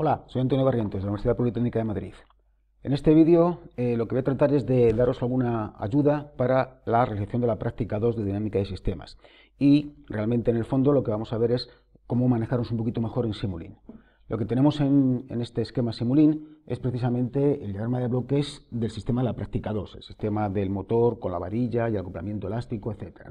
Hola, soy Antonio Barrientos de la Universidad Politécnica de Madrid. En este vídeo eh, lo que voy a tratar es de daros alguna ayuda para la realización de la práctica 2 de dinámica de sistemas. Y realmente en el fondo lo que vamos a ver es cómo manejarnos un poquito mejor en Simulink. Lo que tenemos en, este esquema Simulink es precisamente el diagrama de bloques del sistema de la práctica 2, el sistema del motor con la varilla y el acoplamiento elástico, etc.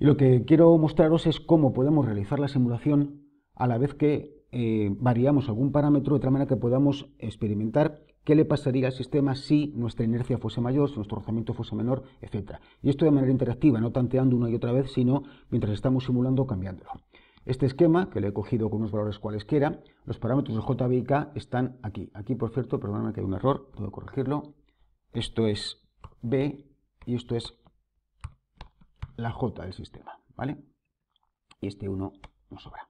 Y lo que quiero mostraros es cómo podemos realizar la simulación a la vez que eh, variamos algún parámetro de tal manera que podamos experimentar qué le pasaría al sistema si nuestra inercia fuese mayor, si nuestro rozamiento fuese menor, etc. Y esto de manera interactiva, no tanteando una y otra vez, sino mientras estamos simulando cambiándolo. Este esquema, que le he cogido con unos valores cualesquiera, los parámetros de J, B y K están aquí. Aquí, por cierto, perdóname que hay un error, puedo corregirlo. Esto es B y esto es la J del sistema, ¿vale? Y este 1 nos sobra.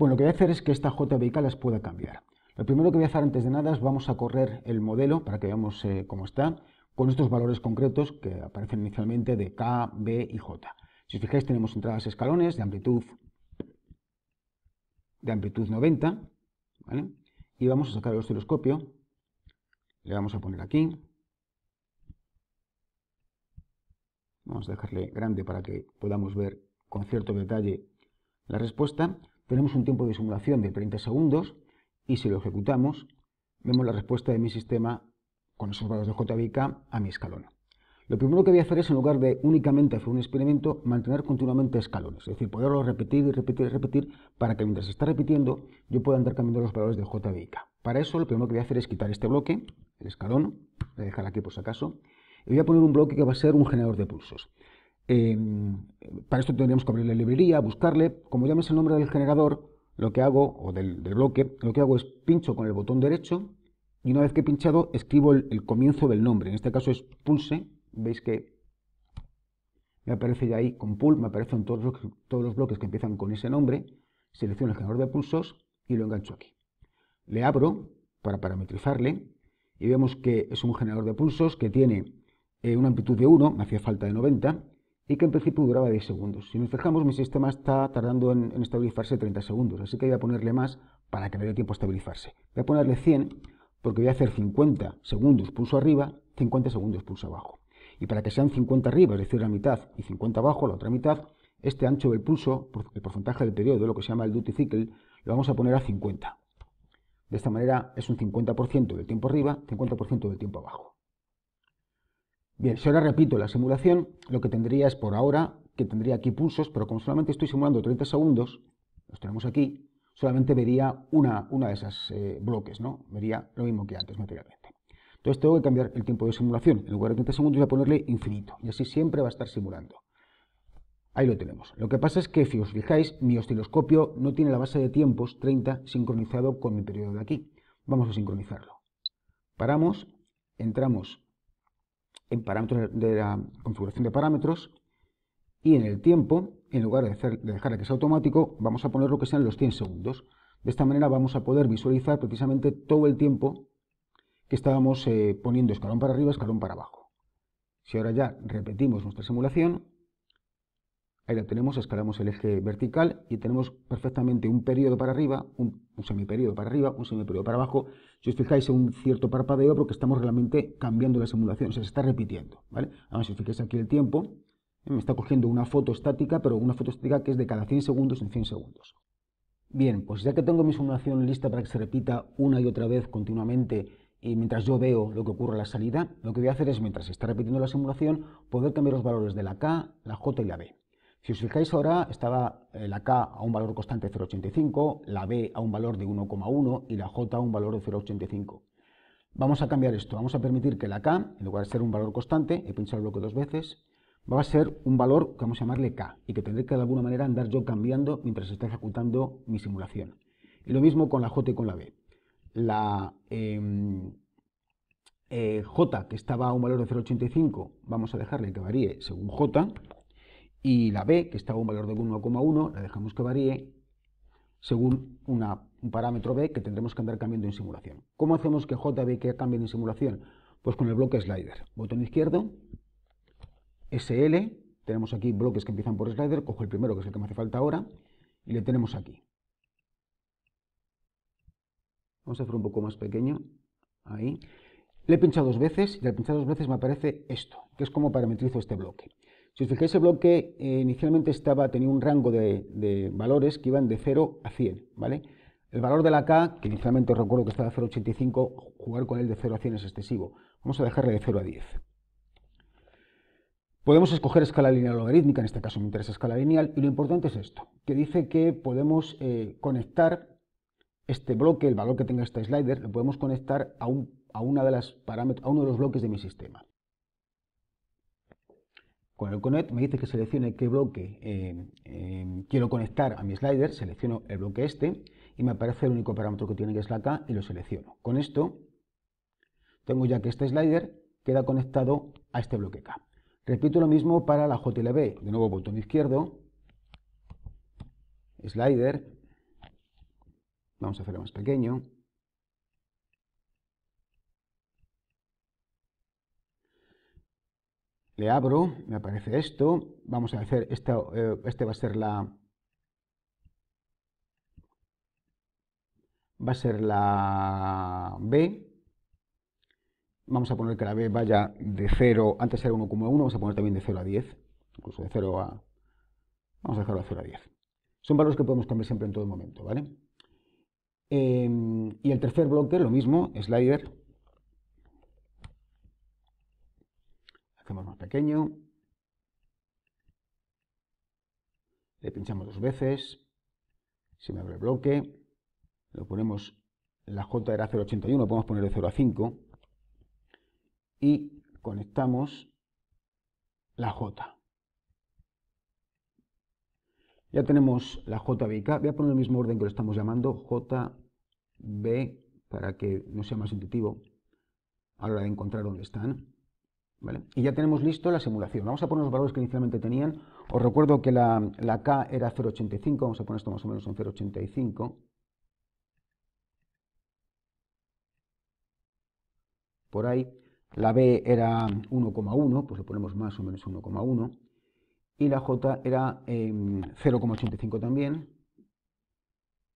Bueno, lo que voy a hacer es que esta JBK las pueda cambiar. Lo primero que voy a hacer antes de nada es vamos a correr el modelo para que veamos eh, cómo está con estos valores concretos que aparecen inicialmente de K, B y J. Si os fijáis tenemos entradas escalones de amplitud de amplitud 90 y vamos a sacar el osciloscopio le vamos a poner aquí vamos a dejarle grande para que podamos ver con cierto detalle la respuesta tenemos un tiempo de simulación de 30 segundos y si lo ejecutamos, vemos la respuesta de mi sistema con esos valores de JBK a mi escalón. Lo primero que voy a hacer es, en lugar de únicamente hacer un experimento, mantener continuamente escalones, es decir, poderlo repetir y repetir y repetir para que mientras se está repitiendo yo pueda andar cambiando los valores de JBK. Para eso, lo primero que voy a hacer es quitar este bloque, el escalón, voy a dejar aquí por si acaso, y voy a poner un bloque que va a ser un generador de pulsos. Em, para esto tendríamos que abrir la librería, buscarle. Como ya el nombre del generador, lo que hago, o del, bloque, lo que hago es pincho con el botón derecho y una vez que he pinchado escribo el, comienzo del nombre. En este caso es pulse. Veis que me aparece ya ahí con pull, me aparecen todos los, todos los bloques que empiezan con ese nombre. Selecciono el generador de pulsos y lo engancho aquí. Le abro para parametrizarle y vemos que es un generador de pulsos que tiene eh, una amplitud de 1, me hacía falta de 90, y que en principio duraba 10 segundos. Si nos fijamos, mi sistema está tardando en, estabilizarse 30 segundos, así que voy a ponerle más para que me dé tiempo a estabilizarse. Voy a ponerle 100 porque voy a hacer 50 segundos pulso arriba, 50 segundos pulso abajo. Y para que sean 50 arriba, es decir, la mitad, y 50 abajo, la otra mitad, este ancho del pulso, el porcentaje del periodo, lo que se llama el duty cycle, lo vamos a poner a 50. De esta manera es un 50% del tiempo arriba, 50% del tiempo abajo. Bien, si ahora repito la simulación, lo que tendría es por ahora, que tendría aquí pulsos, pero como solamente estoy simulando 30 segundos, los tenemos aquí, solamente vería una, una de esas eh, bloques, ¿no? Vería lo mismo que antes materialmente. Entonces tengo que cambiar el tiempo de simulación. En lugar de 30 segundos voy a ponerle infinito, y así siempre va a estar simulando. Ahí lo tenemos. Lo que pasa es que, si os fijáis, mi osciloscopio no tiene la base de tiempos 30 sincronizado con mi periodo de aquí. Vamos a sincronizarlo. Paramos, entramos en parámetros de la configuración de parámetros y en el tiempo, en lugar de, dejar que sea automático, vamos a poner lo que sean los 100 segundos. De esta manera vamos a poder visualizar precisamente todo el tiempo que estábamos eh, poniendo escalón para arriba, escalón para abajo. Si ahora ya repetimos nuestra simulación, Ahí la tenemos, escalamos el eje vertical y tenemos perfectamente un periodo para arriba, un, semiperiodo para arriba, un semiperiodo para abajo. Si os fijáis en un cierto parpadeo, porque estamos realmente cambiando la simulación, o sea, se está repitiendo, ¿vale? Ahora, si os fijáis aquí el tiempo, eh, me está cogiendo una foto estática, pero una foto estática que es de cada 100 segundos en 100 segundos. Bien, pues ya que tengo mi simulación lista para que se repita una y otra vez continuamente y mientras yo veo lo que ocurre en la salida, lo que voy a hacer es, mientras se está repitiendo la simulación, poder cambiar los valores de la K, la J y la B. Si os fijáis ahora, estaba eh, la K a un valor constante de 0,85, la B a un valor de 1,1 y la J a un valor de 0,85. Vamos a cambiar esto, vamos a permitir que la K, en lugar de ser un valor constante, he pinchado el bloque dos veces, va a ser un valor que vamos a llamarle K y que tendré que de alguna manera andar yo cambiando mientras se está ejecutando mi simulación. Y lo mismo con la J y con la B. La em, eh, J, que estaba a un valor de 0,85, vamos a dejarle que varíe según J, y la b, que está a un valor de 1,1, la dejamos que varíe según un parámetro b que tendremos que andar cambiando en simulación. ¿Cómo hacemos que jb que cambie en simulación? Pues con el bloque slider. Botón izquierdo, sl, tenemos aquí bloques que empiezan por slider, cojo el primero que es el que me hace falta ahora, y le tenemos aquí. Vamos a hacer un poco más pequeño, ahí. Le he pinchado dos veces y al pinchar dos veces me aparece esto, que es como parametrizo este bloque. Si os fijáis, el bloque eh, inicialmente estaba, tenía un rango de, valores que iban de 0 a 100, ¿vale? El valor de la K, que inicialmente recuerdo que estaba a 0,85, jugar con él de 0 a 100 es excesivo. Vamos a dejarle de 0 a 10. Podemos escoger escala lineal logarítmica, en este caso me interesa escala lineal, y lo importante es esto, que dice que podemos eh, conectar este bloque, el valor que tenga este slider, lo podemos conectar a, una de las a uno de los bloques de mi sistema. Con el connect me dice que seleccione qué bloque eh, eh, quiero conectar a mi slider, selecciono el bloque este y me aparece el único parámetro que tiene que es la K y lo selecciono. Con esto tengo ya que este slider queda conectado a este bloque K. Repito lo mismo para la JLB, de nuevo botón izquierdo, slider, vamos a hacerlo más pequeño, le abro, me aparece esto, vamos a hacer, esta, eh, este va a ser la, va a ser la B, vamos a poner que la B vaya de 0, antes era 1,1, vamos a poner también de 0 a 10, incluso de 0 a, vamos a dejarlo a 0 a 10. Son valores que podemos cambiar siempre en todo momento, ¿vale? Em, y el tercer bloque, lo mismo, slider, hacemos más pequeño, le pinchamos dos veces, se me abre el bloque, lo ponemos, la J era 0.81, podemos poner de 0 a 5, y conectamos la J. Ya tenemos la JBK, voy a poner el mismo orden que lo estamos llamando, B, para que no sea más intuitivo a la hora de encontrar dónde están. Y ya tenemos listo la simulación. Vamos a poner los valores que inicialmente tenían. Os recuerdo que la, K era 0,85, vamos a poner esto más o menos en 0,85. Por ahí. La B era 1,1, pues le ponemos más o menos 1,1. Y la J era 0,85 em, también,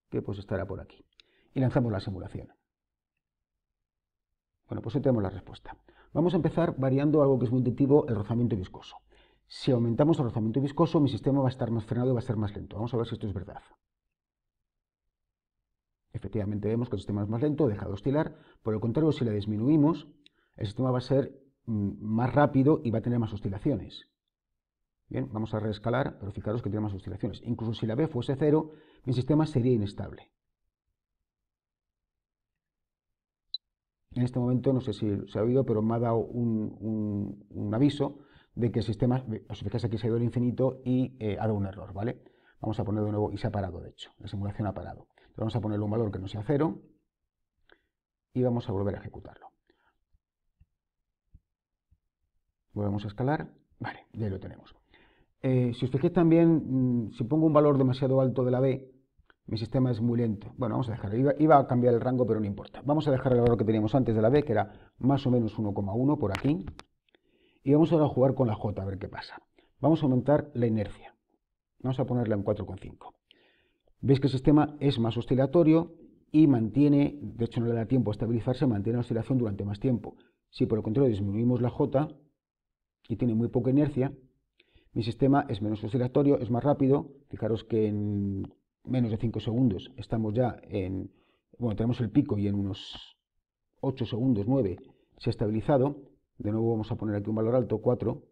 que pues estará por aquí. Y lanzamos la simulación. Bueno, pues ahí tenemos la respuesta. Vamos a empezar variando algo que es muy intuitivo, el rozamiento viscoso. Si aumentamos el rozamiento viscoso, mi sistema va a estar más frenado y va a ser más lento. Vamos a ver si esto es verdad. Efectivamente vemos que el sistema es más lento, deja de oscilar. Por el contrario, si la disminuimos, el sistema va a ser mm, más rápido y va a tener más oscilaciones. Bien, vamos a reescalar, pero fijaros que tiene más oscilaciones. Incluso si la B fuese cero, mi sistema sería inestable. en este momento, no sé si se ha oído, pero me ha dado un, aviso de que el sistema, os fijáis aquí se ha ido al infinito y eh, ha dado un error, ¿vale? Vamos a poner de nuevo, y se ha parado de hecho, la simulación ha parado. vamos a ponerle un valor que no sea cero y vamos a volver a ejecutarlo. Volvemos a escalar, vale, ya lo tenemos. Eh, si os fijáis también, mm, si pongo un valor demasiado alto de la B, mi sistema es muy lento. Bueno, vamos a dejarlo. Iba, iba, a cambiar el rango, pero no importa. Vamos a dejar el valor que teníamos antes de la B, que era más o menos 1,1 por aquí. Y vamos ahora a jugar con la J, a ver qué pasa. Vamos a aumentar la inercia. Vamos a ponerla en 4,5. Veis que el sistema es más oscilatorio y mantiene, de hecho no le da tiempo a estabilizarse, mantiene la oscilación durante más tiempo. Si por el contrario disminuimos la J y tiene muy poca inercia, mi sistema es menos oscilatorio, es más rápido. Fijaros que en menos de 5 segundos estamos ya en, bueno, tenemos el pico y en unos 8 segundos, 9, se ha estabilizado. De nuevo vamos a poner aquí un valor alto, 4,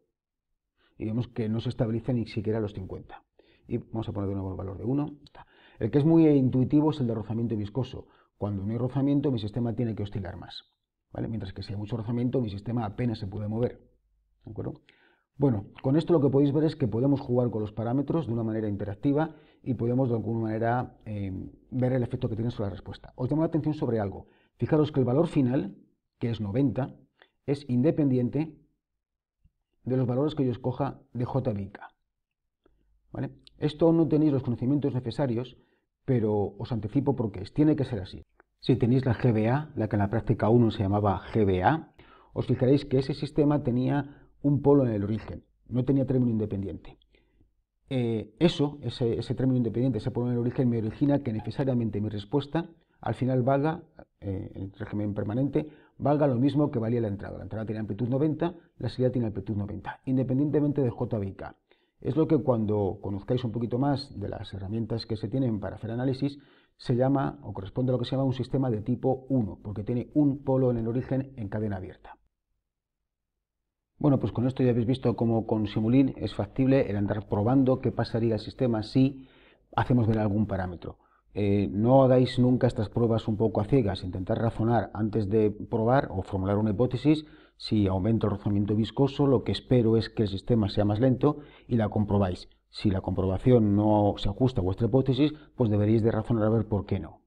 y vemos que no se estabiliza ni siquiera los 50. Y vamos a poner de nuevo el valor de 1. El que es muy intuitivo es el de rozamiento viscoso. Cuando no hay rozamiento, mi sistema tiene que oscilar más. ¿vale? Mientras que si hay mucho rozamiento, mi sistema apenas se puede mover. ¿De acuerdo? Bueno, con esto lo que podéis ver es que podemos jugar con los parámetros de una manera interactiva y podemos de alguna manera eh, ver el efecto que tiene sobre la respuesta. Os llamo la atención sobre algo. Fijaros que el valor final, que es 90, es independiente de los valores que yo escoja de JBK. ¿Vale? Esto no tenéis los conocimientos necesarios, pero os anticipo porque Tiene que ser así. Si tenéis la GBA, la que en la práctica 1 se llamaba GBA, os fijaréis que ese sistema tenía un polo en el origen, no tenía término independiente. Eh, eso, ese, término independiente, ese polo en el origen, me origina que necesariamente mi respuesta al final valga, eh, el régimen permanente, valga lo mismo que valía la entrada. La entrada tiene amplitud 90, la salida tiene amplitud 90, independientemente de J y Es lo que cuando conozcáis un poquito más de las herramientas que se tienen para hacer análisis, se llama o corresponde a lo que se llama un sistema de tipo 1, porque tiene un polo en el origen en cadena abierta. Bueno, pues con esto ya habéis visto cómo con Simulín es factible el andar probando qué pasaría al sistema si hacemos ver algún parámetro. Eh, no hagáis nunca estas pruebas un poco a ciegas, intentar razonar antes de probar o formular una hipótesis si aumento el rozamiento viscoso, lo que espero es que el sistema sea más lento y la comprobáis. Si la comprobación no se ajusta a vuestra hipótesis, pues deberíais de razonar a ver por qué no.